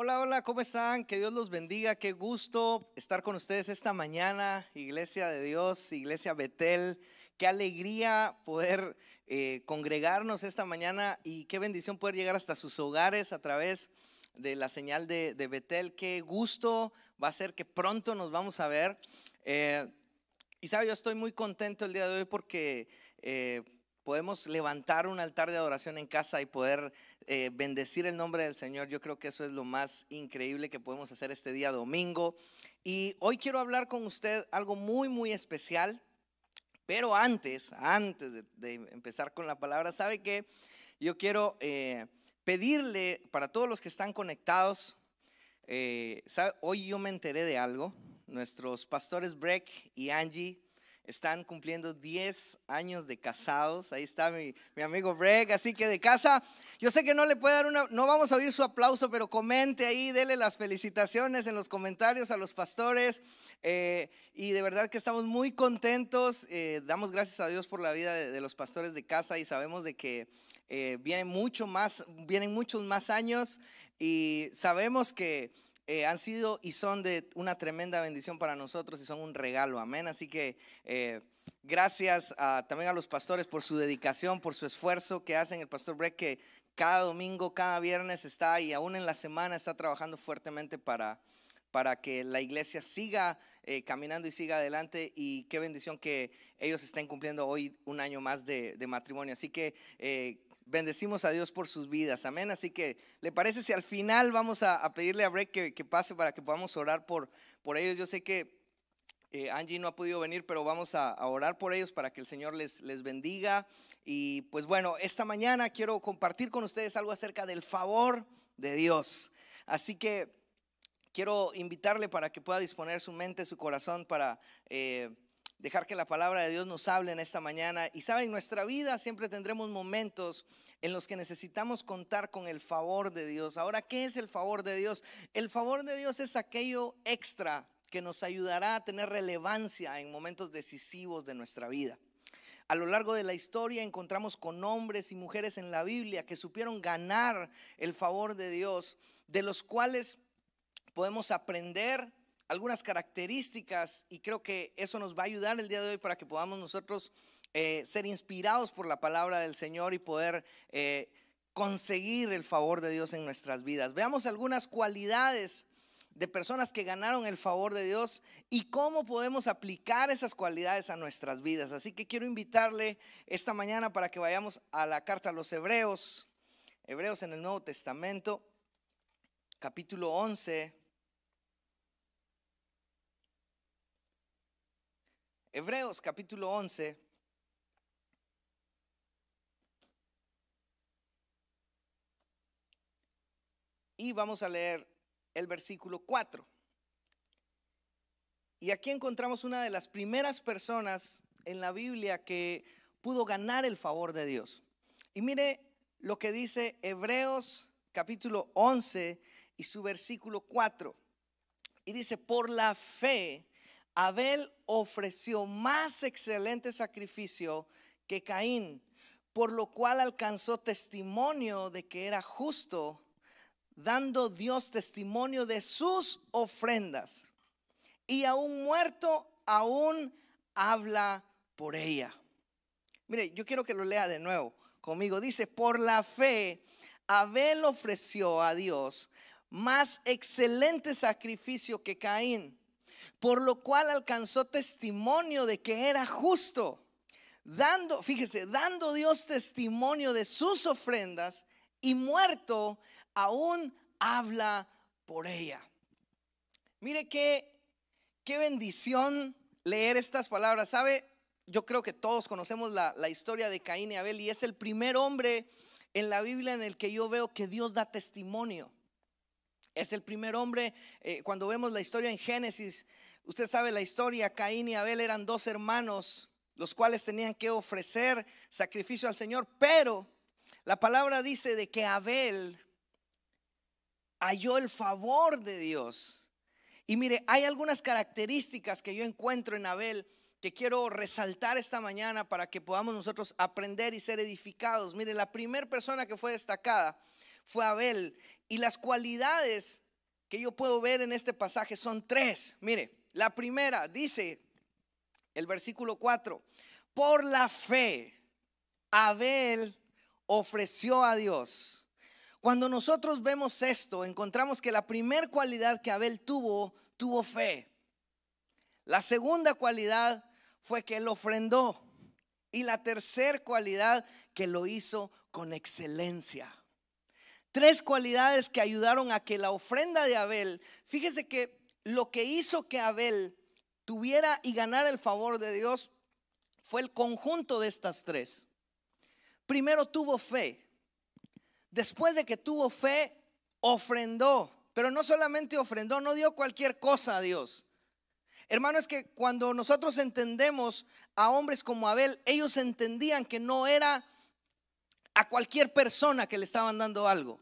Hola, hola, ¿cómo están? Que Dios los bendiga. Qué gusto estar con ustedes esta mañana, Iglesia de Dios, Iglesia Betel. Qué alegría poder eh, congregarnos esta mañana y qué bendición poder llegar hasta sus hogares a través de la señal de, Betel. Qué gusto va a ser que pronto nos vamos a ver. Eh, y sabe, yo estoy muy contento el día de hoy porque... Eh, podemos levantar un altar de adoración en casa y poder eh, bendecir el nombre del Señor. Yo creo que eso es lo más increíble que podemos hacer este día domingo. Y hoy quiero hablar con usted algo muy, muy especial. Pero antes, antes de, empezar con la palabra, ¿sabe qué? Yo quiero eh, pedirle para todos los que están conectados, eh, ¿sabe? hoy yo me enteré de algo. Nuestros pastores Breck y Angie están cumpliendo 10 años de casados. Ahí está mi, amigo Greg, así que de casa. Yo sé que no le puede dar una, no vamos a oír su aplauso, pero comente ahí, dele las felicitaciones en los comentarios a los pastores. Eh, y de verdad que estamos muy contentos. Eh, damos gracias a Dios por la vida de, los pastores de casa y sabemos de que eh, vienen, mucho más, vienen muchos más años y sabemos que eh, han sido y son de una tremenda bendición para nosotros y son un regalo, amén. Así que eh, gracias también a los pastores por su dedicación, por su esfuerzo que hacen. El pastor Breck que cada domingo, cada viernes está y aún en la semana está trabajando fuertemente para, para que la iglesia siga eh, caminando y siga adelante. Y qué bendición que ellos estén cumpliendo hoy un año más de, de matrimonio. Así que bendecimos a Dios por sus vidas. Amén. Así que, ¿le parece si al final vamos a, pedirle a Breck que, pase para que podamos orar por, por ellos? Yo sé que eh, Angie no ha podido venir, pero vamos a, orar por ellos para que el Señor les, les bendiga. Y pues bueno, esta mañana quiero compartir con ustedes algo acerca del favor de Dios. Así que quiero invitarle para que pueda disponer su mente, su corazón para... Eh, dejar que la palabra de Dios nos hable en esta mañana. Y saben, en nuestra vida siempre tendremos momentos en los que necesitamos contar con el favor de Dios. Ahora, ¿qué es el favor de Dios? El favor de Dios es aquello extra que nos ayudará a tener relevancia en momentos decisivos de nuestra vida. A lo largo de la historia encontramos con hombres y mujeres en la Biblia que supieron ganar el favor de Dios, de los cuales podemos aprender algunas características y creo que eso nos va a ayudar el día de hoy para que podamos nosotros eh, ser inspirados por la palabra del Señor y poder eh, conseguir el favor de Dios en nuestras vidas. Veamos algunas cualidades de personas que ganaron el favor de Dios y cómo podemos aplicar esas cualidades a nuestras vidas. Así que quiero invitarle esta mañana para que vayamos a la carta a los Hebreos, Hebreos en el Nuevo Testamento, capítulo 11. Hebreos capítulo 11. Y vamos a leer el versículo 4. Y aquí encontramos una de las primeras personas en la Biblia que pudo ganar el favor de Dios. Y mire lo que dice Hebreos capítulo 11 y su versículo 4. Y dice, por la fe Abel ofreció más excelente sacrificio que Caín, por lo cual alcanzó testimonio de que era justo, dando Dios testimonio de sus ofrendas. Y aún muerto, aún habla por ella. Mire, yo quiero que lo lea de nuevo conmigo. Dice, por la fe, Abel ofreció a Dios más excelente sacrificio que Caín por lo cual alcanzó testimonio de que era justo, dando, fíjese, dando Dios testimonio de sus ofrendas y muerto, aún habla por ella. Mire qué, qué bendición leer estas palabras. ¿Sabe? Yo creo que todos conocemos la, historia de Caín y Abel y es el primer hombre en la Biblia en el que yo veo que Dios da testimonio. Es el primer hombre, eh, cuando vemos la historia en Génesis, Usted sabe la historia, Caín y Abel eran dos hermanos, los cuales tenían que ofrecer sacrificio al Señor, pero la palabra dice de que Abel halló el favor de Dios. Y mire, hay algunas características que yo encuentro en Abel que quiero resaltar esta mañana para que podamos nosotros aprender y ser edificados. Mire, la primera persona que fue destacada fue Abel. Y las cualidades que yo puedo ver en este pasaje son tres. Mire, la primera dice el versículo 4, por la fe Abel ofreció a Dios. Cuando nosotros vemos esto, encontramos que la primer cualidad que Abel tuvo, tuvo fe. La segunda cualidad fue que él ofrendó. Y la tercera cualidad que lo hizo con excelencia. Tres cualidades que ayudaron a que la ofrenda de Abel, fíjese que lo que hizo que Abel tuviera y ganara el favor de Dios fue el conjunto de estas tres. Primero tuvo fe. Después de que tuvo fe, ofrendó. Pero no solamente ofrendó, no dio cualquier cosa a Dios. Hermano, es que cuando nosotros entendemos a hombres como Abel, ellos entendían que no era a cualquier persona que le estaban dando algo,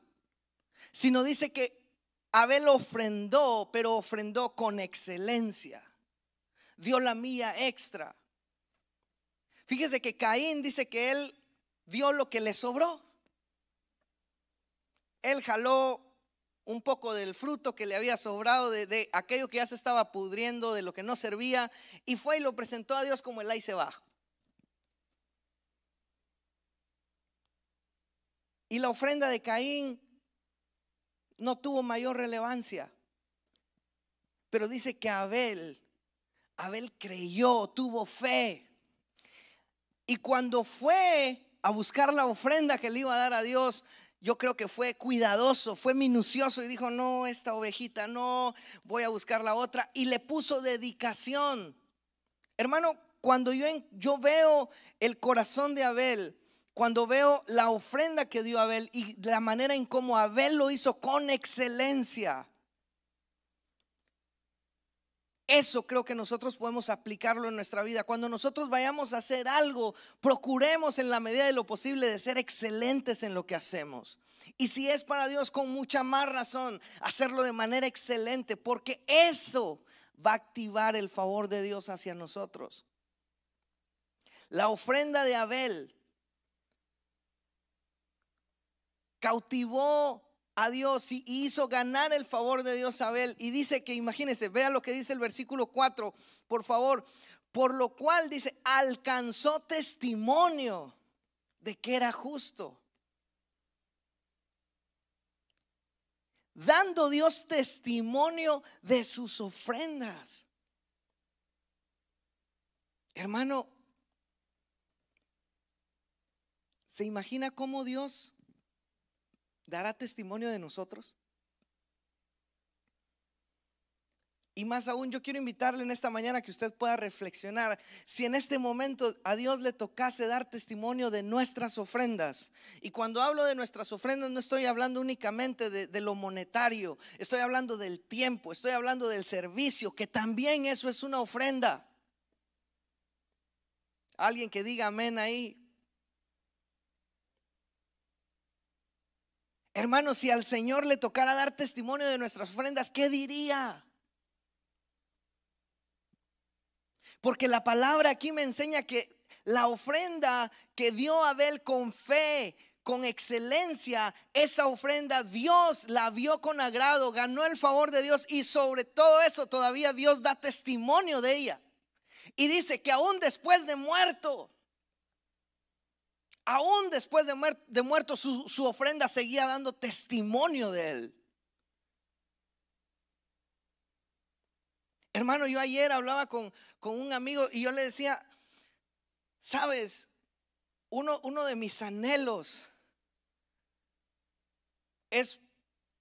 sino dice que Abel ofrendó, pero ofrendó con excelencia. Dio la mía extra. Fíjese que Caín dice que él dio lo que le sobró. Él jaló un poco del fruto que le había sobrado de, aquello que ya se estaba pudriendo, de lo que no servía, y fue y lo presentó a Dios como el ahí se Y la ofrenda de Caín no tuvo mayor relevancia. Pero dice que Abel, Abel creyó, tuvo fe. Y cuando fue a buscar la ofrenda que le iba a dar a Dios, yo creo que fue cuidadoso, fue minucioso y dijo, no, esta ovejita, no, voy a buscar la otra. Y le puso dedicación. Hermano, cuando yo, yo veo el corazón de Abel, cuando veo la ofrenda que dio Abel y la manera en cómo Abel lo hizo con excelencia, eso creo que nosotros podemos aplicarlo en nuestra vida. Cuando nosotros vayamos a hacer algo, procuremos en la medida de lo posible de ser excelentes en lo que hacemos. Y si es para Dios, con mucha más razón, hacerlo de manera excelente, porque eso va a activar el favor de Dios hacia nosotros. La ofrenda de Abel cautivó a Dios y hizo ganar el favor de Dios a Abel. Y dice que, imagínense, vea lo que dice el versículo 4, por favor. Por lo cual dice, alcanzó testimonio de que era justo. Dando Dios testimonio de sus ofrendas. Hermano, ¿se imagina cómo Dios ¿Dará testimonio de nosotros? Y más aún, yo quiero invitarle en esta mañana que usted pueda reflexionar si en este momento a Dios le tocase dar testimonio de nuestras ofrendas. Y cuando hablo de nuestras ofrendas no estoy hablando únicamente de, lo monetario, estoy hablando del tiempo, estoy hablando del servicio, que también eso es una ofrenda. Alguien que diga amén ahí. Hermano, si al Señor le tocara dar testimonio de nuestras ofrendas, ¿qué diría? Porque la palabra aquí me enseña que la ofrenda que dio Abel con fe, con excelencia, esa ofrenda Dios la vio con agrado, ganó el favor de Dios y sobre todo eso todavía Dios da testimonio de ella. Y dice que aún después de muerto, aún después de, muerto, su, ofrenda seguía dando testimonio de él. Hermano, yo ayer hablaba con, un amigo y yo le decía, sabes, uno, de mis anhelos es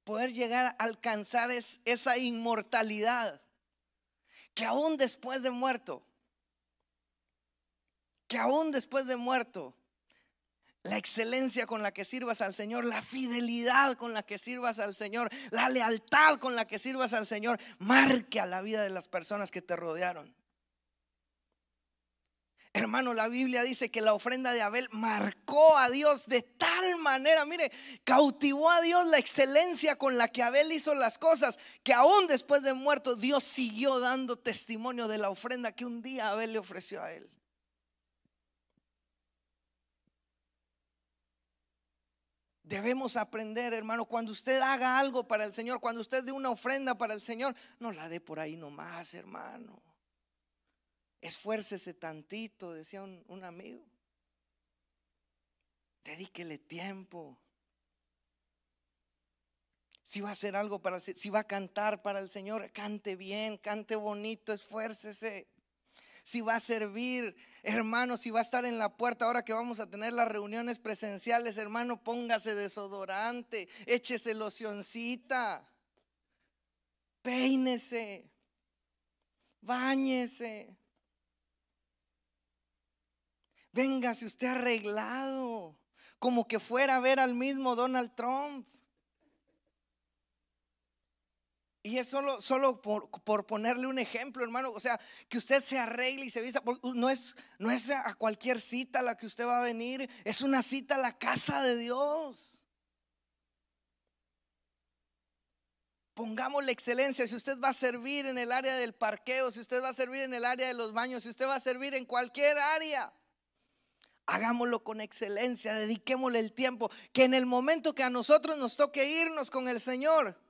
poder llegar a alcanzar esa inmortalidad, que aún después de muerto, que aún después de muerto, la excelencia con la que sirvas al Señor, la fidelidad con la que sirvas al Señor, la lealtad con la que sirvas al Señor, marque a la vida de las personas que te rodearon. Hermano, la Biblia dice que la ofrenda de Abel marcó a Dios de tal manera, mire, cautivó a Dios la excelencia con la que Abel hizo las cosas, que aún después de muerto Dios siguió dando testimonio de la ofrenda que un día Abel le ofreció a él. Debemos aprender, hermano, cuando usted haga algo para el Señor, cuando usted dé una ofrenda para el Señor, no la dé por ahí nomás, hermano. Esfuércese tantito, decía un, amigo. Dedíquele tiempo. Si va a hacer algo para si va a cantar para el Señor, cante bien, cante bonito, esfuércese. Si va a servir, Hermano, si va a estar en la puerta ahora que vamos a tener las reuniones presenciales, hermano, póngase desodorante, échese locioncita, peínese, bañese. Véngase usted arreglado, como que fuera a ver al mismo Donald Trump. Y es solo, solo por, ponerle un ejemplo, hermano. O sea, que usted se arregle y se vista. No es, no es a cualquier cita la que usted va a venir. Es una cita a la casa de Dios. Pongamos la excelencia. Si usted va a servir en el área del parqueo, si usted va a servir en el área de los baños, si usted va a servir en cualquier área, hagámoslo con excelencia. Dediquémosle el tiempo. Que en el momento que a nosotros nos toque irnos con el Señor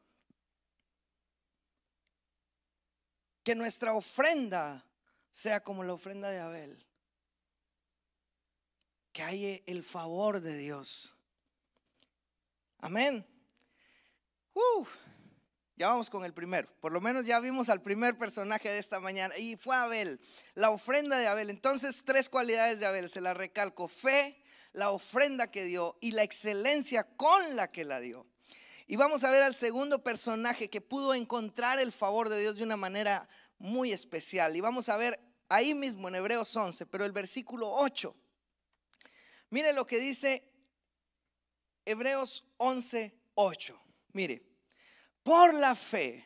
que nuestra ofrenda sea como la ofrenda de Abel. Que haya el favor de Dios. Amén. ya vamos con el primero. Por lo menos ya vimos al primer personaje de esta mañana. Y fue Abel, la ofrenda de Abel. Entonces, tres cualidades de Abel. Se la recalco. Fe, la ofrenda que dio y la excelencia con la que la dio. Y vamos a ver al segundo personaje que pudo encontrar el favor de Dios de una manera muy especial. Y vamos a ver ahí mismo en Hebreos 11, pero el versículo 8. Mire lo que dice Hebreos 11, 8. Mire, por la fe,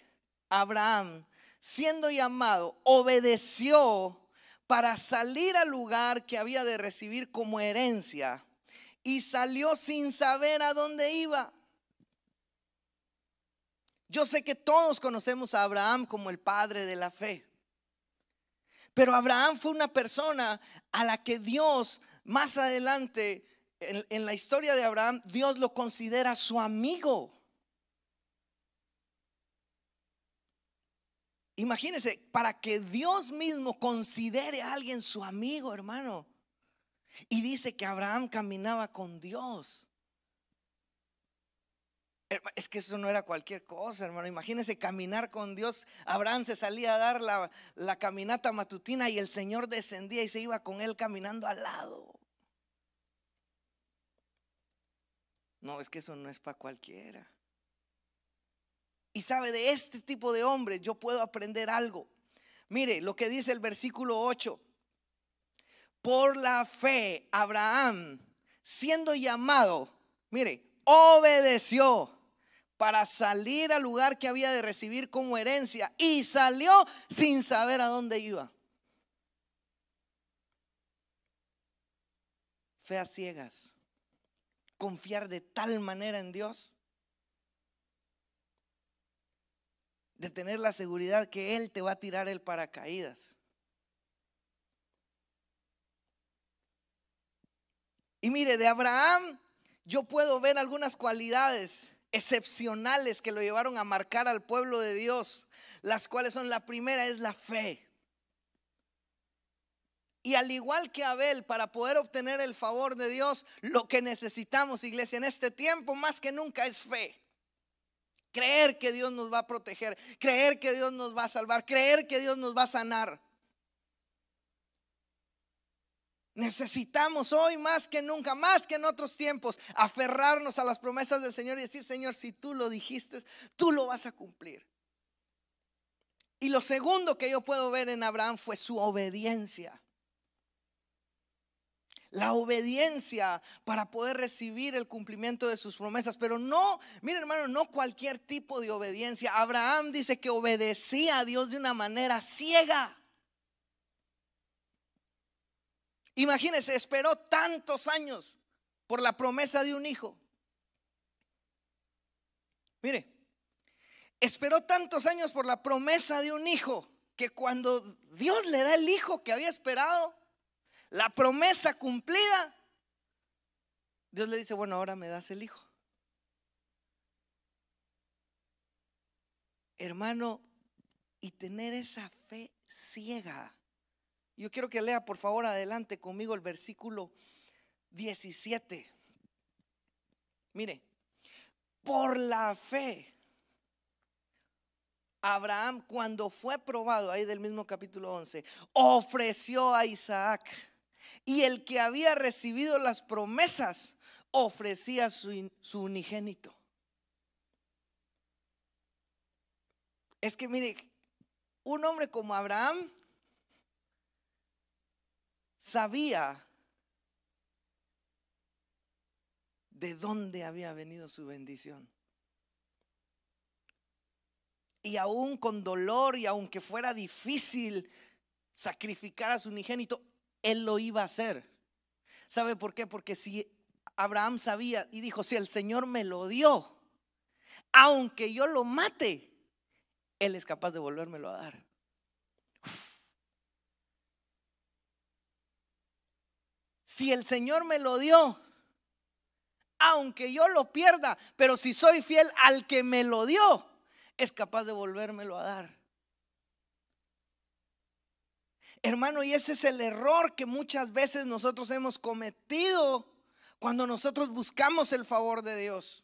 Abraham, siendo llamado, obedeció para salir al lugar que había de recibir como herencia y salió sin saber a dónde iba. Yo sé que todos conocemos a Abraham como el padre de la fe. Pero Abraham fue una persona a la que Dios más adelante, en, la historia de Abraham, Dios lo considera su amigo. Imagínense, para que Dios mismo considere a alguien su amigo, hermano. Y dice que Abraham caminaba con Dios. Es que eso no era cualquier cosa, hermano. Imagínense caminar con Dios. Abraham se salía a dar la, caminata matutina y el Señor descendía y se iba con él caminando al lado. No, es que eso no es para cualquiera. Y sabe, de este tipo de hombre yo puedo aprender algo. Mire lo que dice el versículo 8. Por la fe, Abraham, siendo llamado, mire, obedeció para salir al lugar que había de recibir como herencia y salió sin saber a dónde iba. Fe a ciegas, confiar de tal manera en Dios, de tener la seguridad que Él te va a tirar el paracaídas. Y mire, de Abraham yo puedo ver algunas cualidades excepcionales que lo llevaron a marcar al pueblo de Dios, las cuales son la primera es la fe. Y al igual que Abel, para poder obtener el favor de Dios, lo que necesitamos, iglesia, en este tiempo más que nunca es fe. Creer que Dios nos va a proteger, creer que Dios nos va a salvar, creer que Dios nos va a sanar. Necesitamos hoy más que nunca, más que en otros tiempos, aferrarnos a las promesas del Señor y decir, Señor, si tú lo dijiste, tú lo vas a cumplir. Y lo segundo que yo puedo ver en Abraham fue su obediencia. La obediencia para poder recibir el cumplimiento de sus promesas. Pero no, mire hermano, no cualquier tipo de obediencia. Abraham dice que obedecía a Dios de una manera ciega. Imagínense, esperó tantos años por la promesa de un hijo. Mire, esperó tantos años por la promesa de un hijo que cuando Dios le da el hijo que había esperado, la promesa cumplida, Dios le dice, bueno, ahora me das el hijo. Hermano, y tener esa fe ciega yo quiero que lea, por favor, adelante conmigo el versículo 17. Mire, por la fe, Abraham, cuando fue probado, ahí del mismo capítulo 11, ofreció a Isaac. Y el que había recibido las promesas ofrecía su, su unigénito. Es que mire, un hombre como Abraham sabía de dónde había venido su bendición. Y aún con dolor y aunque fuera difícil sacrificar a su unigénito, él lo iba a hacer. ¿Sabe por qué? Porque si Abraham sabía y dijo, si el Señor me lo dio, aunque yo lo mate, Él es capaz de volvérmelo a dar. si el Señor me lo dio, aunque yo lo pierda, pero si soy fiel al que me lo dio, es capaz de volvérmelo a dar. Hermano, y ese es el error que muchas veces nosotros hemos cometido cuando nosotros buscamos el favor de Dios.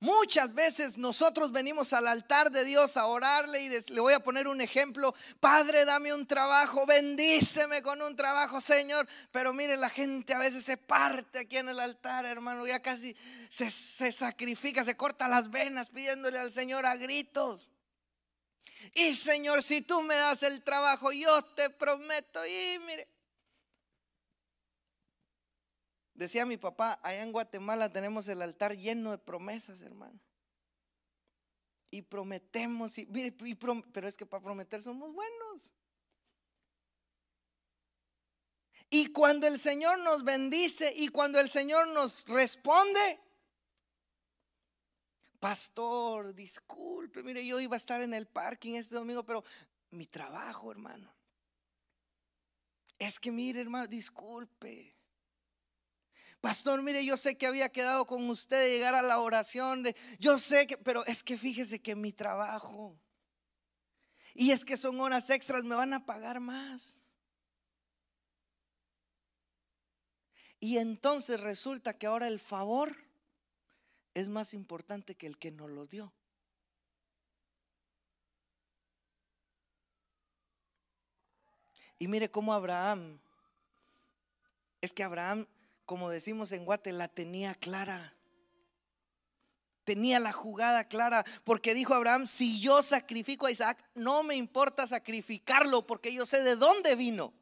Muchas veces nosotros venimos al altar de Dios a orarle y le voy a poner un ejemplo. Padre, dame un trabajo, bendíceme con un trabajo, Señor. Pero mire, la gente a veces se parte aquí en el altar, hermano. Ya casi se, sacrifica, se corta las venas pidiéndole al Señor a gritos. Y Señor, si tú me das el trabajo, yo te prometo. Y mire, Decía mi papá, allá en Guatemala tenemos el altar lleno de promesas, hermano. Y prometemos, y, pero es que para prometer somos buenos. Y cuando el Señor nos bendice y cuando el Señor nos responde, pastor, disculpe, mire, yo iba a estar en el parking este domingo, pero mi trabajo, hermano. Es que mire, hermano, disculpe. Pastor, mire, yo sé que había quedado con usted de llegar a la oración, de, yo sé que, pero es que fíjese que mi trabajo, y es que son horas extras, me van a pagar más. Y entonces resulta que ahora el favor es más importante que el que nos lo dio. Y mire cómo Abraham, es que Abraham como decimos en Guate, la tenía clara. Tenía la jugada clara, porque dijo Abraham, si yo sacrifico a Isaac, no me importa sacrificarlo, porque yo sé de dónde vino.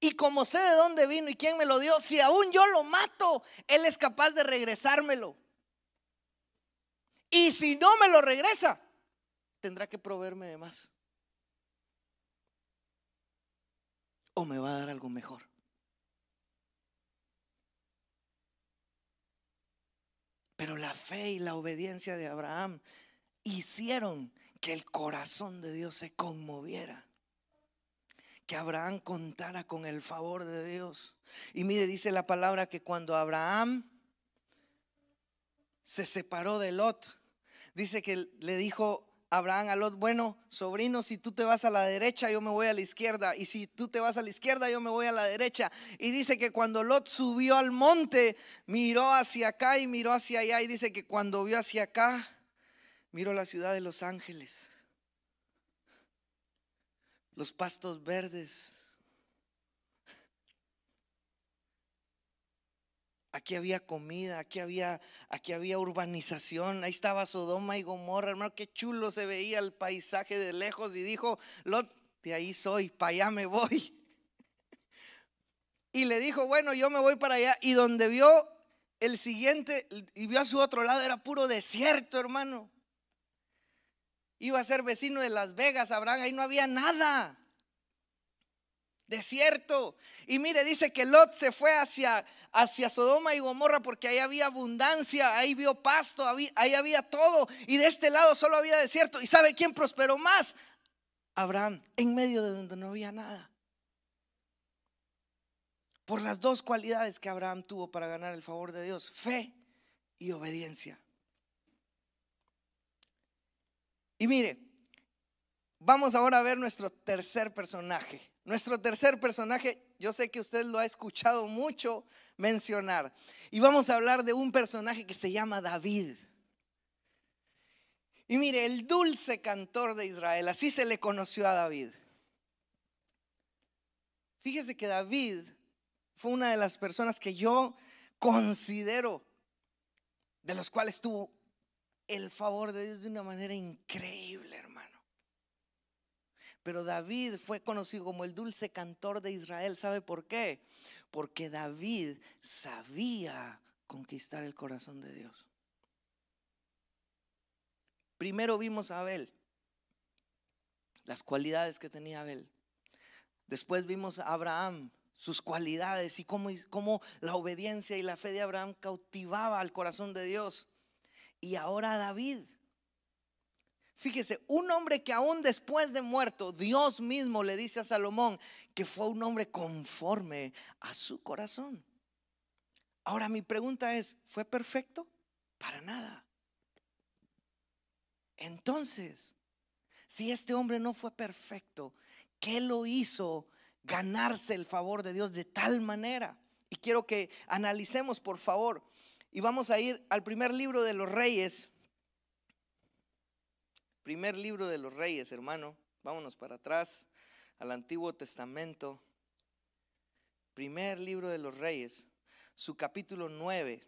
Y como sé de dónde vino y quién me lo dio, si aún yo lo mato, él es capaz de regresármelo. Y si no me lo regresa, tendrá que proveerme de más. O me va a dar algo mejor. Pero la fe y la obediencia de Abraham hicieron que el corazón de Dios se conmoviera. Que Abraham contara con el favor de Dios. Y mire, dice la palabra que cuando Abraham se separó de Lot, dice que le dijo Abraham a Lot, bueno, sobrino, si tú te vas a la derecha, yo me voy a la izquierda. Y si tú te vas a la izquierda, yo me voy a la derecha. Y dice que cuando Lot subió al monte, miró hacia acá y miró hacia allá. Y dice que cuando vio hacia acá, miró la ciudad de Los Ángeles, los pastos verdes, Aquí había comida, aquí había, aquí había urbanización, ahí estaba Sodoma y Gomorra, hermano, qué chulo se veía el paisaje de lejos y dijo, Lot, de ahí soy, para allá me voy. Y le dijo, bueno, yo me voy para allá. Y donde vio el siguiente, y vio a su otro lado, era puro desierto, hermano. Iba a ser vecino de Las Vegas, Abraham, ahí no había nada desierto. Y mire, dice que Lot se fue hacia, hacia Sodoma y Gomorra porque ahí había abundancia, ahí vio pasto, ahí, había todo. Y de este lado solo había desierto. ¿Y sabe quién prosperó más? Abraham, en medio de donde no había nada. Por las dos cualidades que Abraham tuvo para ganar el favor de Dios, fe y obediencia. Y mire, vamos ahora a ver nuestro tercer personaje, nuestro tercer personaje, yo sé que usted lo ha escuchado mucho mencionar. Y vamos a hablar de un personaje que se llama David. Y mire, el dulce cantor de Israel, así se le conoció a David. Fíjese que David fue una de las personas que yo considero, de los cuales tuvo el favor de Dios de una manera increíble, hermano. Pero David fue conocido como el dulce cantor de Israel. ¿Sabe por qué? Porque David sabía conquistar el corazón de Dios. Primero vimos a Abel, las cualidades que tenía Abel. Después vimos a Abraham, sus cualidades y cómo, la obediencia y la fe de Abraham cautivaba al corazón de Dios. Y ahora David, Fíjese, un hombre que aún después de muerto, Dios mismo le dice a Salomón que fue un hombre conforme a su corazón. Ahora mi pregunta es, ¿fue perfecto? Para nada. Entonces, si este hombre no fue perfecto, ¿qué lo hizo ganarse el favor de Dios de tal manera? Y quiero que analicemos, por favor, y vamos a ir al primer libro de los reyes, primer libro de los reyes, hermano. Vámonos para atrás al Antiguo Testamento. Primer libro de los reyes, su capítulo 9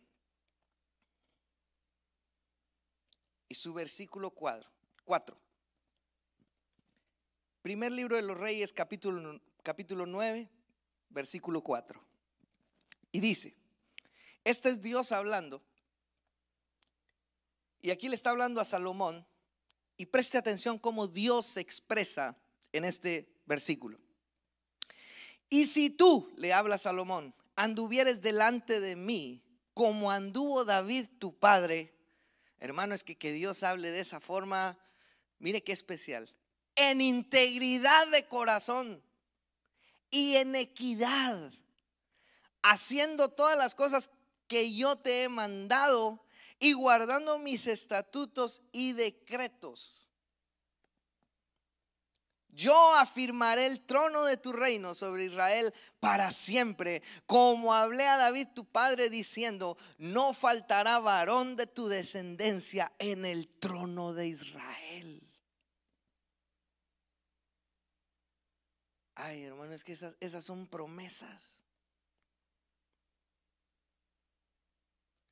y su versículo 4. 4. Primer libro de los reyes, capítulo, capítulo 9, versículo 4. Y dice, este es Dios hablando. Y aquí le está hablando a Salomón y preste atención cómo Dios se expresa en este versículo. Y si tú, le habla Salomón, anduvieres delante de mí como anduvo David tu padre, hermano, es que que Dios hable de esa forma, mire qué especial, en integridad de corazón y en equidad, haciendo todas las cosas que yo te he mandado y guardando mis estatutos y decretos. Yo afirmaré el trono de tu reino sobre Israel para siempre, como hablé a David tu padre diciendo, no faltará varón de tu descendencia en el trono de Israel. Ay, hermano, es que esas, esas son promesas.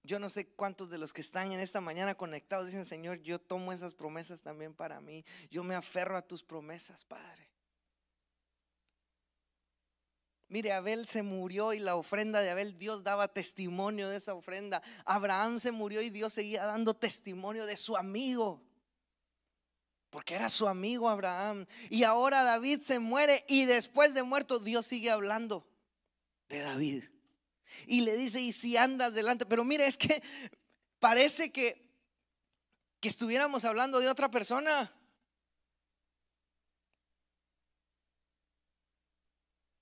Yo no sé cuántos de los que están en esta mañana conectados dicen, Señor, yo tomo esas promesas también para mí. Yo me aferro a tus promesas, Padre. Mire, Abel se murió y la ofrenda de Abel, Dios daba testimonio de esa ofrenda. Abraham se murió y Dios seguía dando testimonio de su amigo. Porque era su amigo Abraham. Y ahora David se muere y después de muerto Dios sigue hablando de David. Y le dice, y si andas delante, pero mire, es que parece que, que estuviéramos hablando de otra persona.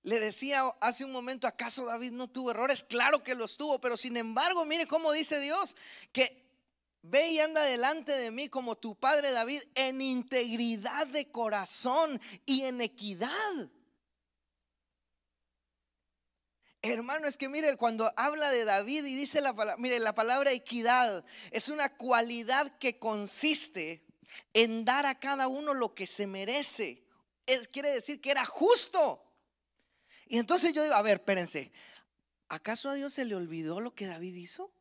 Le decía hace un momento, ¿acaso David no tuvo errores? Claro que los tuvo, pero sin embargo, mire cómo dice Dios, que ve y anda delante de mí como tu padre David en integridad de corazón y en equidad. Hermano, es que mire, cuando habla de David y dice la palabra, mire, la palabra equidad es una cualidad que consiste en dar a cada uno lo que se merece. quiere decir que era justo. Y entonces yo digo, a ver, espérense, ¿acaso a Dios se le olvidó lo que David hizo?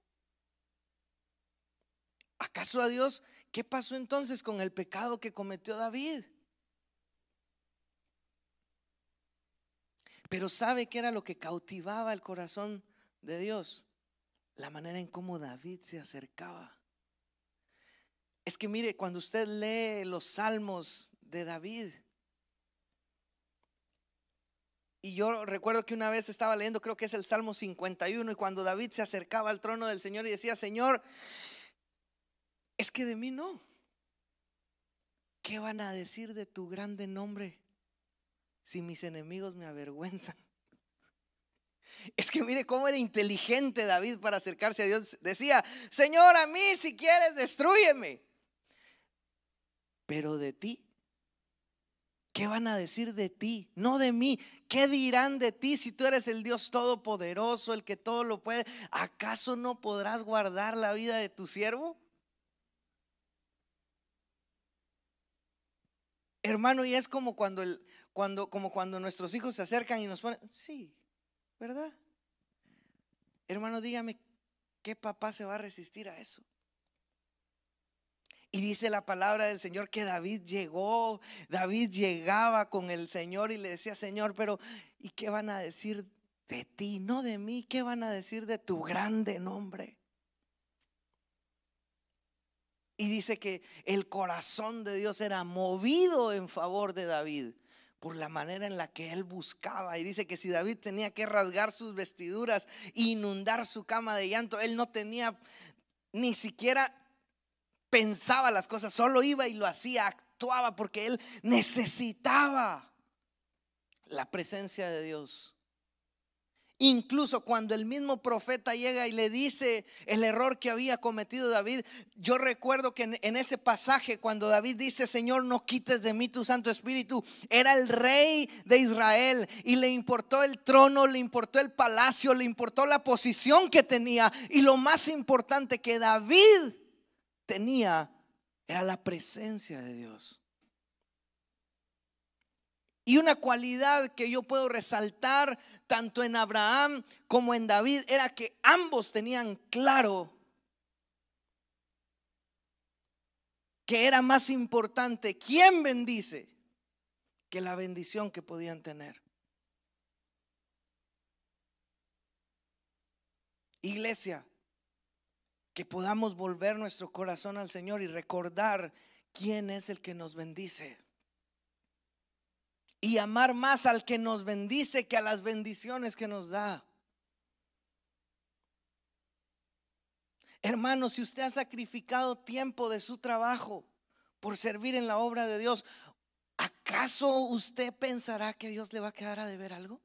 ¿Acaso a Dios qué pasó entonces con el pecado que cometió David? Pero ¿sabe qué era lo que cautivaba el corazón de Dios? La manera en cómo David se acercaba. Es que mire, cuando usted lee los salmos de David, y yo recuerdo que una vez estaba leyendo, creo que es el Salmo 51, y cuando David se acercaba al trono del Señor y decía, Señor, es que de mí no. ¿Qué van a decir de tu grande nombre? si mis enemigos me avergüenzan? Es que mire cómo era inteligente David para acercarse a Dios. Decía, Señor, a mí si quieres, destruyeme. Pero de ti, ¿qué van a decir de ti? No de mí. ¿Qué dirán de ti si tú eres el Dios todopoderoso, el que todo lo puede? ¿Acaso no podrás guardar la vida de tu siervo? Hermano, y es como cuando el, cuando, como cuando nuestros hijos se acercan y nos ponen, sí, ¿verdad? Hermano, dígame, ¿qué papá se va a resistir a eso? Y dice la palabra del Señor que David llegó, David llegaba con el Señor y le decía, Señor, pero ¿y qué van a decir de ti, no de mí? ¿Qué van a decir de tu grande nombre? Y dice que el corazón de Dios era movido en favor de David por la manera en la que él buscaba. Y dice que si David tenía que rasgar sus vestiduras, inundar su cama de llanto, él no tenía ni siquiera pensaba las cosas, solo iba y lo hacía, actuaba porque él necesitaba la presencia de Dios. Incluso cuando el mismo profeta llega y le dice el error que había cometido David, yo recuerdo que en, ese pasaje cuando David dice, Señor, no quites de mí tu Santo Espíritu, era el rey de Israel y le importó el trono, le importó el palacio, le importó la posición que tenía y lo más importante que David tenía era la presencia de Dios. Y una cualidad que yo puedo resaltar tanto en Abraham como en David era que ambos tenían claro que era más importante quién bendice que la bendición que podían tener. Iglesia, que podamos volver nuestro corazón al Señor y recordar quién es el que nos bendice y amar más al que nos bendice que a las bendiciones que nos da. Hermano, si usted ha sacrificado tiempo de su trabajo por servir en la obra de Dios, ¿acaso usted pensará que Dios le va a quedar a deber algo?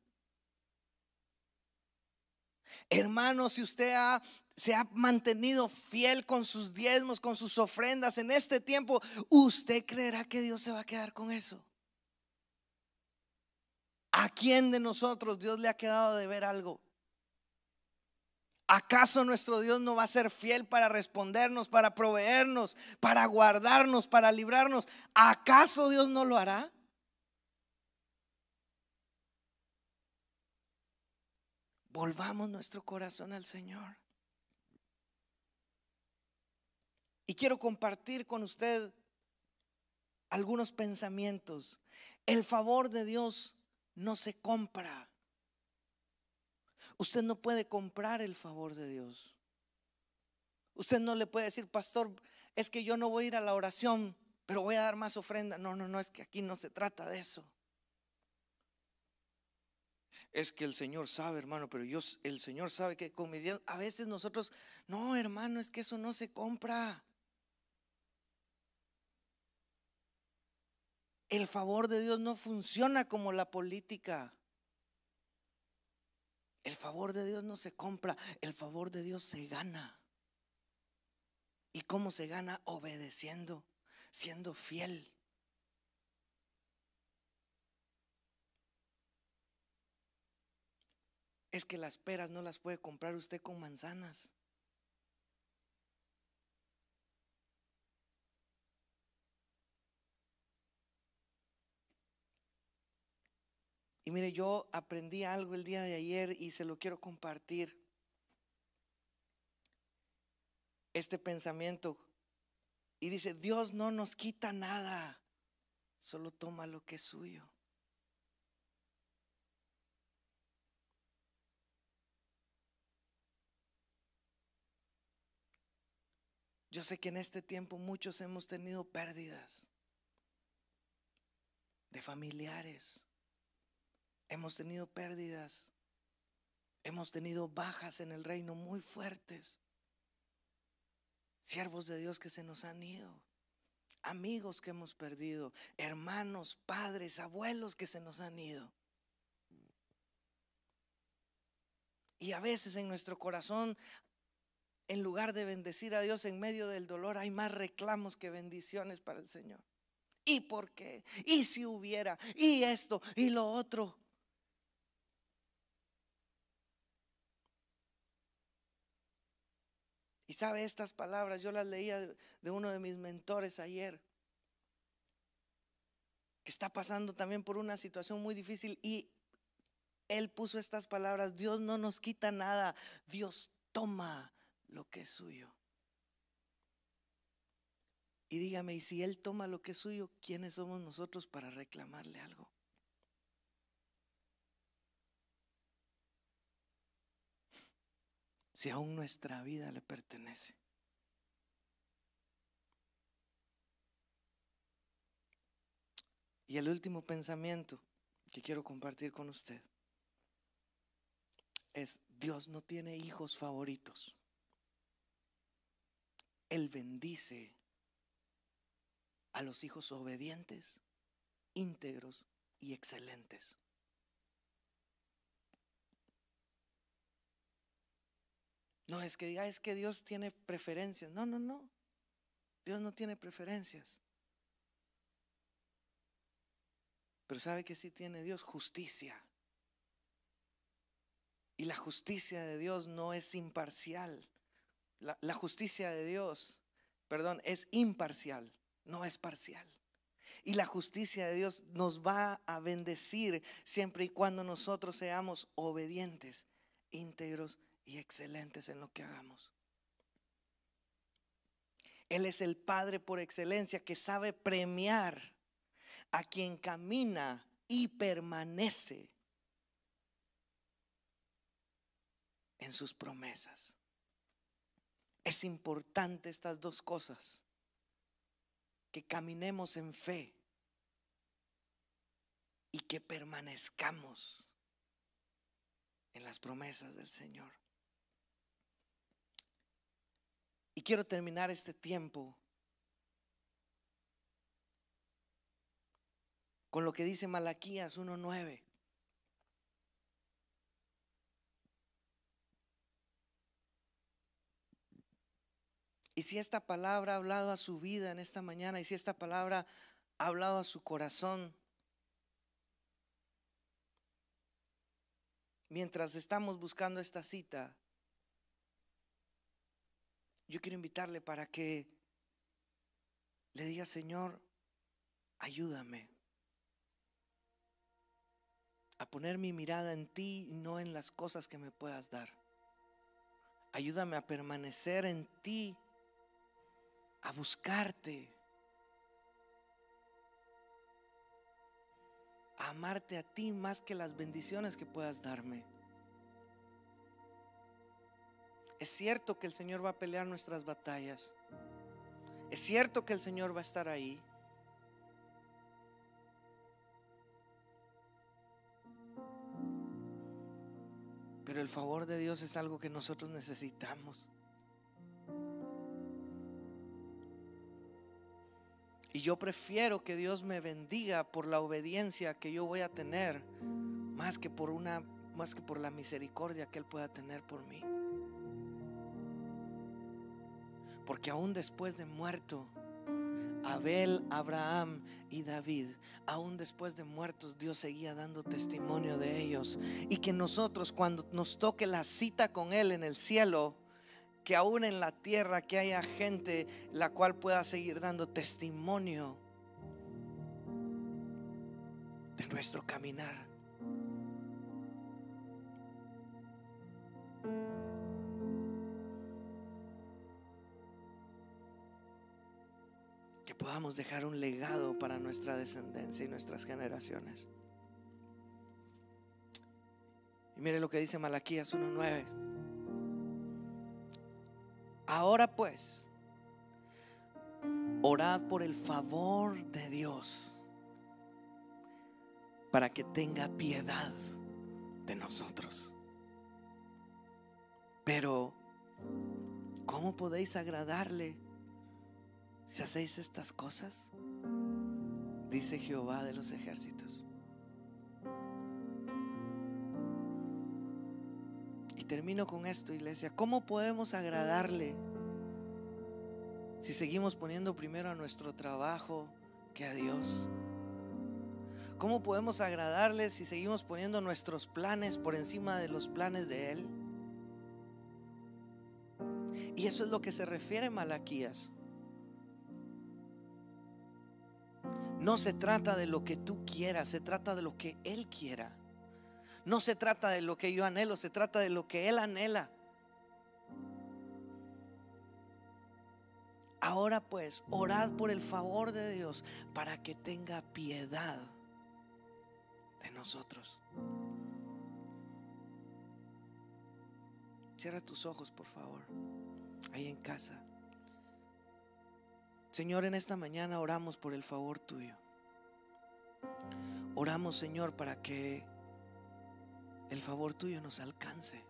Hermano, si usted se ha mantenido fiel con sus diezmos, con sus ofrendas en este tiempo, ¿usted creerá que Dios se va a quedar con eso? ¿A quién de nosotros Dios le ha quedado de ver algo? ¿Acaso nuestro Dios no va a ser fiel para respondernos, para proveernos, para guardarnos, para librarnos? ¿Acaso Dios no lo hará? Volvamos nuestro corazón al Señor. Y quiero compartir con usted algunos pensamientos. El favor de Dios no se compra. Usted no puede comprar el favor de Dios. Usted no le puede decir, pastor, es que yo no voy a ir a la oración, pero voy a dar más ofrenda. No, no, no, es que aquí no se trata de eso. Es que el Señor sabe, hermano, pero yo, el Señor sabe que con mi Dios, a veces nosotros, no, hermano, es que eso no se compra. El favor de Dios no funciona como la política. El favor de Dios no se compra, el favor de Dios se gana. ¿Y cómo se gana? Obedeciendo, siendo fiel. Es que las peras no las puede comprar usted con manzanas. mire, yo aprendí algo el día de ayer y se lo quiero compartir. Este pensamiento. Y dice, Dios no nos quita nada, solo toma lo que es suyo. Yo sé que en este tiempo muchos hemos tenido pérdidas de familiares, Hemos tenido pérdidas. Hemos tenido bajas en el reino muy fuertes. Siervos de Dios que se nos han ido. Amigos que hemos perdido. Hermanos, padres, abuelos que se nos han ido. Y a veces en nuestro corazón, en lugar de bendecir a Dios en medio del dolor, hay más reclamos que bendiciones para el Señor. ¿Y por qué? ¿Y si hubiera? ¿Y esto? ¿Y lo otro? sabe estas palabras, yo las leía de uno de mis mentores ayer, que está pasando también por una situación muy difícil y él puso estas palabras, Dios no nos quita nada, Dios toma lo que es suyo. Y dígame, y si Él toma lo que es suyo, ¿quiénes somos nosotros para reclamarle algo? si aún nuestra vida le pertenece? Y el último pensamiento que quiero compartir con usted es, Dios no tiene hijos favoritos. Él bendice a los hijos obedientes, íntegros y excelentes. No es que diga, ah, es que Dios tiene preferencias. No, no, no. Dios no tiene preferencias. Pero sabe que sí tiene Dios justicia. Y la justicia de Dios no es imparcial. La, justicia de Dios, perdón, es imparcial, no es parcial. Y la justicia de Dios nos va a bendecir siempre y cuando nosotros seamos obedientes, íntegros y excelentes en lo que hagamos. Él es el Padre por excelencia que sabe premiar a quien camina y permanece en sus promesas. Es importante estas dos cosas, que caminemos en fe y que permanezcamos en las promesas del Señor. Y quiero terminar este tiempo con lo que dice Malaquías 1.9. Y si esta palabra ha hablado a su vida en esta mañana, y si esta palabra ha hablado a su corazón, mientras estamos buscando esta cita, yo quiero invitarle para que le diga, Señor, ayúdame a poner mi mirada en ti y no en las cosas que me puedas dar. Ayúdame a permanecer en ti, a buscarte, a amarte a ti más que las bendiciones que puedas darme. Es cierto que el Señor va a pelear nuestras batallas. Es cierto que el Señor va a estar ahí. Pero el favor de Dios es algo que nosotros necesitamos. Y yo prefiero que Dios me bendiga por la obediencia que yo voy a tener, más que por una más que por la misericordia que él pueda tener por mí. Porque aún después de muerto, Abel, Abraham y David, aún después de muertos, Dios seguía dando testimonio de ellos. Y que nosotros cuando nos toque la cita con Él en el cielo, que aún en la tierra que haya gente la cual pueda seguir dando testimonio de nuestro caminar. podamos dejar un legado para nuestra descendencia y nuestras generaciones. Y mire lo que dice Malaquías 1.9. Ahora pues, orad por el favor de Dios para que tenga piedad de nosotros. Pero, ¿cómo podéis agradarle? Si hacéis estas cosas, dice Jehová de los ejércitos. Y termino con esto, iglesia. ¿Cómo podemos agradarle si seguimos poniendo primero a nuestro trabajo que a Dios? ¿Cómo podemos agradarle si seguimos poniendo nuestros planes por encima de los planes de Él? Y eso es lo que se refiere Malaquías. No se trata de lo que tú quieras, se trata de lo que Él quiera. No se trata de lo que yo anhelo, se trata de lo que Él anhela. Ahora pues, orad por el favor de Dios para que tenga piedad de nosotros. Cierra tus ojos, por favor, ahí en casa. Señor, en esta mañana oramos por el favor tuyo. Oramos, Señor, para que el favor tuyo nos alcance.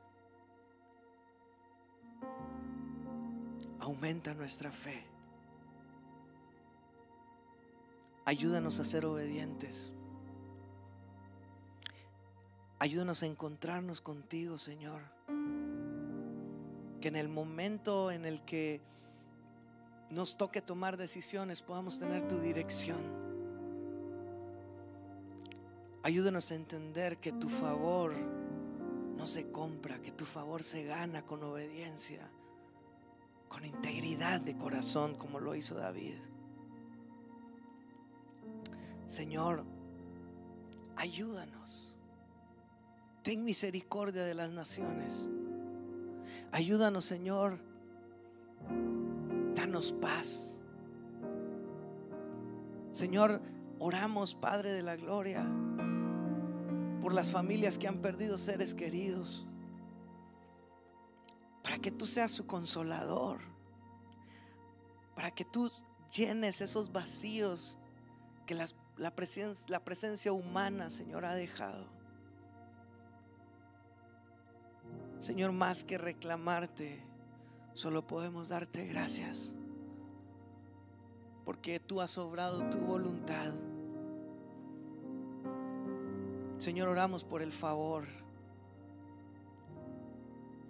Aumenta nuestra fe. Ayúdanos a ser obedientes. Ayúdanos a encontrarnos contigo, Señor. Que en el momento en el que nos toque tomar decisiones, podamos tener tu dirección. Ayúdanos a entender que tu favor no se compra, que tu favor se gana con obediencia, con integridad de corazón, como lo hizo David. Señor, ayúdanos. Ten misericordia de las naciones. Ayúdanos, Señor, danos paz. Señor, oramos, Padre de la Gloria, por las familias que han perdido seres queridos, para que tú seas su consolador, para que tú llenes esos vacíos que la, la presencia humana, Señor, ha dejado. Señor, más que reclamarte, Solo podemos darte gracias. Porque tú has obrado tu voluntad. Señor, oramos por el favor.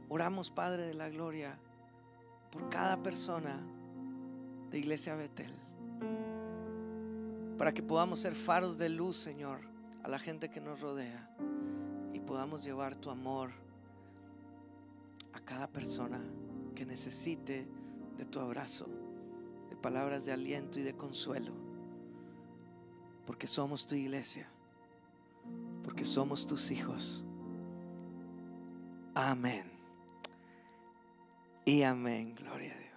Oramos, Padre de la Gloria, por cada persona de Iglesia Betel. Para que podamos ser faros de luz, Señor, a la gente que nos rodea. Y podamos llevar tu amor a cada persona que necesite de tu abrazo, de palabras de aliento y de consuelo, porque somos tu iglesia, porque somos tus hijos. Amén. Y amén, gloria a Dios.